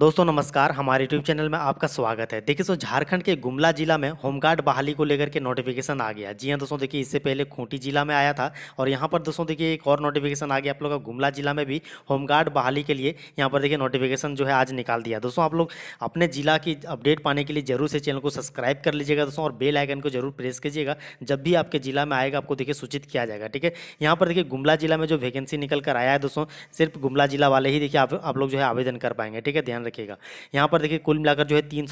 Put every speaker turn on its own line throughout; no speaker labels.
दोस्तों नमस्कार हमारे यूट्यूब चैनल में आपका स्वागत है देखिए सो झारखंड के गुमला जिला में होमगार्ड बहाली को लेकर के नोटिफिकेशन आ गया जी हाँ दोस्तों देखिए इससे पहले खूंटी जिला में आया था और यहाँ पर दोस्तों देखिए एक और नोटिफिकेशन आ गया आप लोग का गुमला जिला में भी होमगार्ड बहाली के लिए यहाँ पर देखिए नोटिफिकेशन जो है आज निकाल दिया दोस्तों आप लोग अपने जिला की अपडेट पाने के लिए जरूर से चैनल को सब्सक्राइब कर लीजिएगा दोस्तों और बेल आइकन को जरूर प्रेस कीजिएगा जब भी आपके जिला में आएगा आपको देखिए सूचित किया जाएगा ठीक है यहाँ पर देखिए गुमला जिला में जो वैकेंसी निकल कर आया है दोस्तों सिर्फ गुमला जिला वाले ही देखिए आप लोग जो है आवेदन कर पाएंगे ठीक है ध्यान ध्यान रखिएगा यहाँ पर देखिए कुल मिलाकर जो है तीन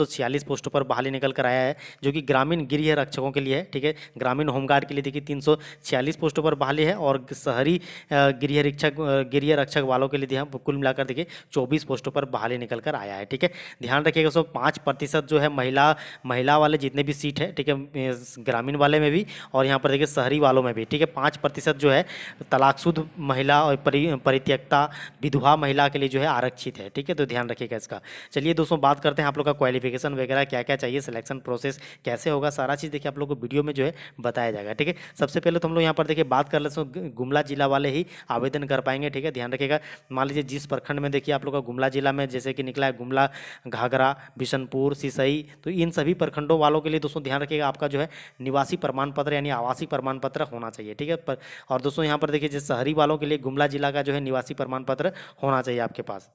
पोस्टों पर बहाली निकल कर आया है जो कि ग्रामीण गृह रक्षकों के लिए है ठीक है ग्रामीण होमगार्ड के लिए देखिए तीन पोस्टों पर बहाली है और शहरी गृह रक्षक गृह रक्षक वालों के लिए कुल मिलाकर देखिए चौबीस पोस्टों पर बहाली निकल कर आया है ठीक है ध्यान रखिएगा सो पाँच प्रतिशत जो है महिला महिला वाले जितने भी सीट है ठीक है ग्रामीण वाले में भी और यहाँ पर देखिए शहरी वालों में भी ठीक है पाँच प्रतिशत जो है तलाकशुद महिला और परित्यक्ता विधवा महिला के लिए जो है आरक्षित है ठीक है तो ध्यान रखिएगा इसका चलिए दोस्तों बात करते हैं आप लोग का क्वालिफिकेशन वगैरह क्या क्या चाहिए सिलेक्शन प्रोसेस कैसे होगा सारा चीज़ देखिए आप लोग को वीडियो में जो है बताया जाएगा ठीक है सबसे पहले तो हम लोग यहाँ पर देखिए बात कर लेते हैं गुमला जिला वाले ही आवेदन कर पाएंगे ठीक है ध्यान रखिएगा मान लीजिए जिस प्रखंड में देखिए आप लोग का गुमला जिला में जैसे कि निकला है गुमला घाघरा बिशनपुर सिसई तो इन सभी प्रखंडों वालों के लिए दोस्तों ध्यान रखिएगा आपका जो है निवासी प्रमाण पत्र यानी आवासीय प्रमाण पत्र होना चाहिए ठीक है और दोस्तों यहाँ पर देखिए जैसे शहरी वालों के लिए गुमला जिला का जो है निवासी प्रमाण पत्र होना चाहिए आपके पास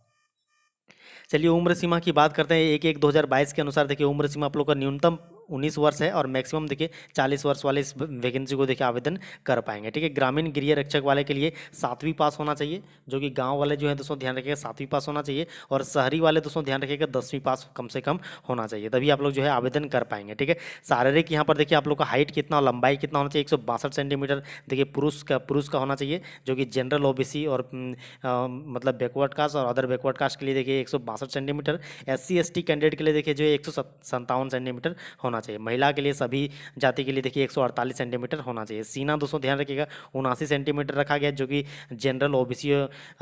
चलिए उम्र सीमा की बात करते हैं एक एक बाईस के अनुसार देखिए उम्र सीमा आप लोग का न्यूनतम उन्नीस वर्ष है और मैक्सिमम देखिए चालीस वर्ष वाले इस वैकेंसी को देखिए आवेदन कर पाएंगे ठीक है ग्रामीण गृह रक्षक वाले के लिए सातवीं पास होना चाहिए जो कि गाँव वाले जो है दोस्तों ध्यान रखिएगा सातवीं पास होना चाहिए और शहरी वाले दोस्तों ध्यान रखिएगा दसवीं पास कम से कम होना चाहिए तभी आप लोग जो है आवेदन कर पाएंगे ठीक है शारीरिक यहाँ पर देखिए आप लोग का हाइट कितना और लंबाई कितना होना चाहिए एक सेंटीमीटर देखिए पुरुष का पुरुष का होना चाहिए जो कि जनरल ओ और मतलब बैकवर्ड कास्ट और अदर बैकवर्ड कास्ट के लिए देखिए एक सेंटीमीटर एस सी कैंडिडेट के लिए देखिए जो है एक सौ सेंटीमीटर होना होना चाहिए महिला के लिए सभी जाति के लिए देखिए एक सेंटीमीटर होना चाहिए सीना दोस्तों ध्यान रखिएगा उनासी सेंटीमीटर रखा गया जो कि जनरल ओ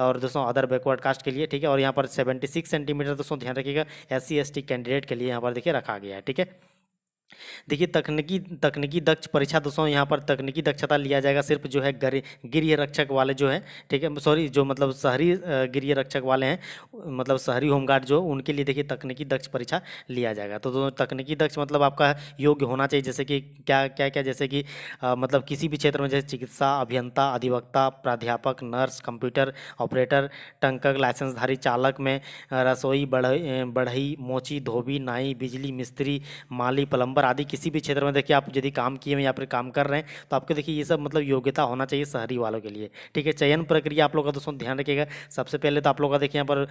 और दोस्तों अदर बैकवर्ड कास्ट के लिए ठीक है और यहाँ पर सेवेंटी सेंटीमीटर दोस्तों ध्यान रखिएगा एस सी कैंडिडेट के लिए यहाँ पर देखिए रखा गया है ठीक है देखिए तकनीकी तकनीकी दक्ष परीक्षा दोस्तों यहाँ पर तकनीकी दक्षता लिया जाएगा सिर्फ जो है गृह गृह रक्षक वाले जो है ठीक है सॉरी जो मतलब शहरी गृह रक्षक वाले हैं मतलब शहरी होमगार्ड जो उनके लिए देखिए तकनीकी दक्ष परीक्षा लिया जाएगा तो दोस्तों तकनीकी दक्ष मतलब आपका योग्य होना चाहिए जैसे कि क्या क्या क्या जैसे कि मतलब किसी भी क्षेत्र में जैसे चिकित्सा अभियंता अधिवक्ता प्राध्यापक नर्स कंप्यूटर ऑपरेटर टंकक लाइसेंसधारी चालक में रसोई बढ़ई बढ़ई मोची धोबी नाई बिजली मिस्त्री माली प्लम्बर पर आदि किसी भी क्षेत्र में देखिए आप यदि काम किए हैं या फिर काम कर रहे हैं तो आपको देखिए ये सब मतलब योग्यता होना चाहिए शहरी वालों के लिए ठीक है चयन प्रक्रिया आप लोग का दोस्तों ध्यान रखिएगा सबसे पहले तो आप लोग का देखिए यहाँ पर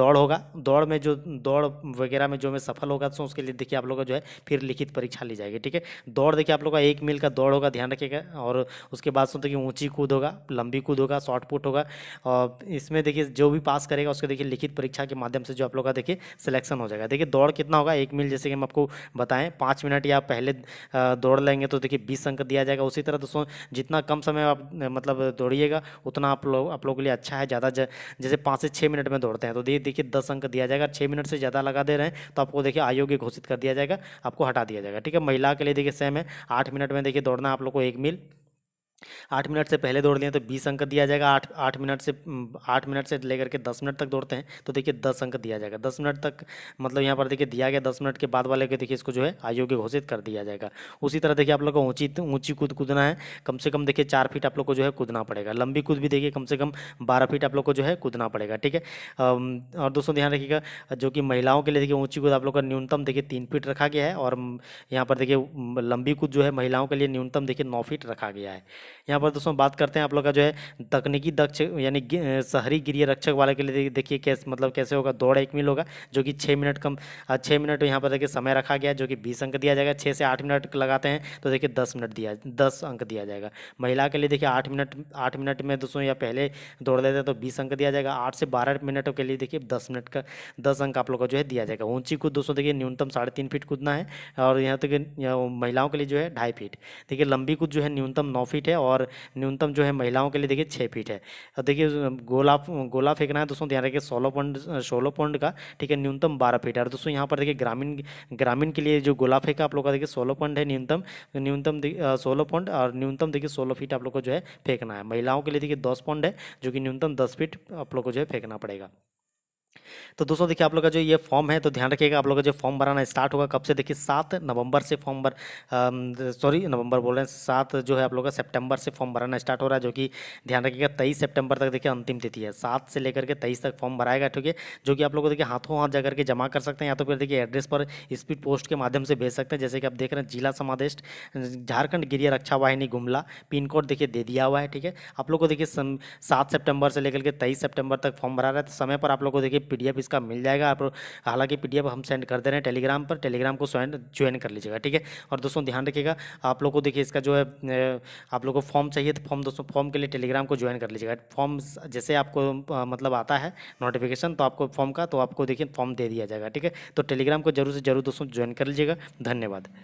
दौड़ होगा दौड़ में जो दौड़ वगैरह में जो मैं सफल होगा दोस्तों उसके लिए देखिए आप लोग का जो है फिर लिखित परीक्षा ली जाएगी ठीक है दौड़ देखिए आप लोग का एक मील का दौड़ होगा ध्यान रखिएगा और उसके बाद सुनते देखिए ऊँची कूद होगा लंबी कूद होगा शॉर्ट पुट होगा और इसमें देखिए जो भी पास करेगा उसके देखिए लिखित परीक्षा के माध्यम से जो आप लोग का देखिए सिलेक्शन हो जाएगा देखिए दौड़ कितना होगा एक मील जैसे कि हम आपको बताएं पाँच मिनट या पहले दौड़ लेंगे तो देखिए बीस अंक दिया जाएगा उसी तरह दोस्तों जितना कम समय आप मतलब दौड़िएगा उतना आप लोग आप लोगों के लिए अच्छा है ज़्यादा जैसे पाँच से छः मिनट में दौड़ते हैं तो देखिए देखिए दस अंक दिया जाएगा छः मिनट से ज़्यादा लगा दे रहे हैं तो आपको देखिए आयोग्य घोषित कर दिया जाएगा आपको हटा दिया जाएगा ठीक है महिला के लिए देखिए सेम है आठ मिनट में देखिए दौड़ना आप लोग को एक मील आठ मिनट से पहले दौड़ लिए तो बीस अंक दिया जाएगा आठ आठ मिनट से आठ मिनट से लेकर के दस मिनट तक दौड़ते हैं तो देखिए दस अंक दिया जाएगा दस मिनट तक मतलब यहाँ पर देखिए दिया गया दस मिनट के बाद वाले के देखिए इसको जो है आयोग्य घोषित कर दिया जाएगा उसी तरह देखिए आप लोग को ऊँची ऊँची कूद कूदना है कम से कम देखिए चार फीट आप लोग को जो है कूदना पड़ेगा लंबी कूद भी देखिए कम से कम बारह फीट आप लोग को जो है कूदना पड़ेगा ठीक है और दोस्तों ध्यान रखिएगा जो कि महिलाओं के लिए देखिए ऊँची कूद आप लोग का न्यूनतम देखिए तीन फीट रखा गया है और यहाँ पर देखिए लंबी कूद जो है महिलाओं के लिए न्यूनतम देखिए नौ फीट रखा गया है यहाँ पर दोस्तों बात करते हैं आप लोग का जो है तकनीकी दक्ष यानी शहरी गिरी रक्षक वाले के लिए देखिए कैसे मतलब कैसे होगा दौड़ एक मील होगा जो कि छः मिनट कम छः मिनट यहाँ पर देखिए समय रखा गया जो कि बीस अंक दिया जाएगा छः से आठ मिनट लगाते हैं तो देखिए दस मिनट दिया दस अंक दिया जाएगा महिला के लिए देखिए आठ मिनट आठ मिनट में दोस्तों या पहले दौड़ लेते हैं तो बीस अंक दिया जाएगा आठ से बारह मिनटों के लिए देखिए दस मिनट का दस अंक आप लोग का जो है दिया जाएगा ऊंची कूद दोस्तों देखिए न्यूनतम साढ़े तीन फीट कूदना है और यहाँ तक महिलाओं के लिए जो है ढाई फीट देखिए लंबी कूद जो है न्यूनतम नौ फीट है है और न्यूनतम जो है महिलाओं के लिए देखिए छः फीट है और देखिए गोला गोला फेंकना है दोस्तों ध्यान रखिए सोलह पॉइंट सोलह पॉइंट का ठीक है न्यूनतम बारह फीट है और दोस्तों यहाँ पर देखिए ग्रामीण ग्रामीण के लिए जो गोला फेंका आप लोग का देखिए सोलह पॉइंट है न्यूनतम न्यूनतम सोलह पॉइंट और न्यूनतम देखिए सोलह फीट आप लोग को जो है फेंकना है महिलाओं के लिए देखिए दस पॉइंट है जो कि न्यूनतम दस फीट आप लोग को जो है फेंकना पड़ेगा तो दोस्तों देखिए आप लोग का जो ये फॉर्म है तो ध्यान रखिएगा आप लोग का जो फॉर्म भराना स्टार्ट होगा कब से देखिए सात नवंबर से फॉर्म भर सॉरी नवंबर बोल रहे हैं सात जो है आप लोग का सितंबर से फॉर्म भराना स्टार्ट हो रहा है जो कि ध्यान रखिएगा तेईस सितंबर तक देखिए अंतिम तिथि है सात से लेकर के तेईस तक फॉर्म भराएगा ठीक है जो कि आप लोग देखिए हाथों हाथ जाकर के जमा कर सकते हैं या तो फिर देखिए एड्रेस पर स्पीड पोस्ट के माध्यम से भेज सकते हैं जैसे कि आप देख रहे हैं जिला समादेश झारखंड गिरिया रक्षा वाहिनी गुमला पिन कोड देखिए दे दिया हुआ है ठीक है आप लोग को देखिए सात सेप्टेम्बर से लेकर के तेईस सेप्टेम्बर तक फॉर्म भरा रहा है तो समय पर आप लोग को देखिए पीडीएफ इसका मिल जाएगा आप हालांकि पीडीएफ हम सेंड कर दे रहे हैं टेलीग्राम पर टेलीग्राम को स्वयं ज्वाइन कर लीजिएगा ठीक है और दोस्तों ध्यान रखिएगा आप लोग को देखिए इसका जो है आप लोग को फॉर्म चाहिए तो फॉर्म दोस्तों फॉर्म के लिए टेलीग्राम को ज्वाइन कर लीजिएगा फॉर्म जैसे आपको मतलब आता है नोटिफिकेशन तो आपको फॉर्म का तो आपको देखिए फॉर्म दे दिया जाएगा ठीक है तो टेलीग्राम को जरूर से जरूर दोस्तों ज्वाइन कर लीजिएगा धन्यवाद